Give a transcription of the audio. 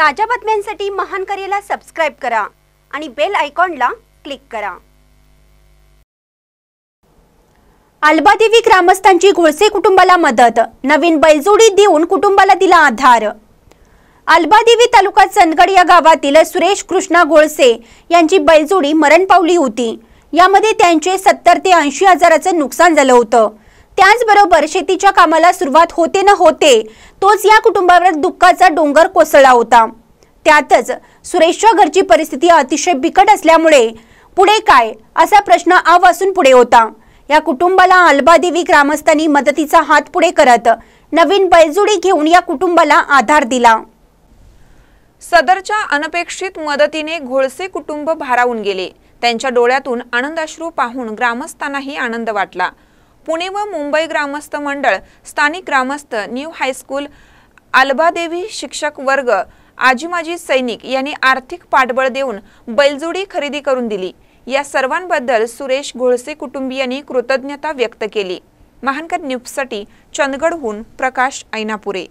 ताज्या बातम्यांसाठी महान करेला सबस्क्राईब करा आणि बेल आयकॉनला क्लिक करा देवी ग्रामस्थांची गोळसे कुटुंबाला मदत नवीन बैलजोडी देऊन कुटुंबाला दिला आधार देवी तालुका चंदगड या गावातील सुरेश कृष्णा गोळसे यांची बैलजोडी मरण पावली होती यामध्ये त्यांचे सत्तर ते ऐंशी हजाराचं नुकसान झालं होतं त्याचबरोबर शेतीच्या कामाला सुरुवात होते न होते तोच या कुटुंबावर दुःखाचा डोंगर कोसळला होता त्यातच सुरेशच्या घरची परिस्थिती अतिशय बिकट असल्यामुळे पुढे काय असा प्रश्न आवासून पुढे होता या कुटुंबाला अल्बादेवी ग्रामस्थांनी मदतीचा हात पुढे करत नवीन बैजुडी घेऊन या कुटुंबाला आधार दिला सदरच्या अनपेक्षित मदतीने घोळसे कुटुंब भारावून गेले त्यांच्या डोळ्यातून आनंदाश्रू पाहून ग्रामस्थांनाही आनंद वाटला पुणे व मुंबई ग्रामस्थ मंडळ स्थानिक ग्रामस्थ न्यू हायस्कूल आल्बादेवी शिक्षक वर्ग आजी माजी सैनिक यांनी आर्थिक पाठबळ देऊन बैलजोडी खरेदी करून दिली या सर्वांबद्दल सुरेश घोळसे कुटुंबियांनी कृतज्ञता व्यक्त केली महानकर न्यूजसाठी चंदगडहून प्रकाश ऐनापुरे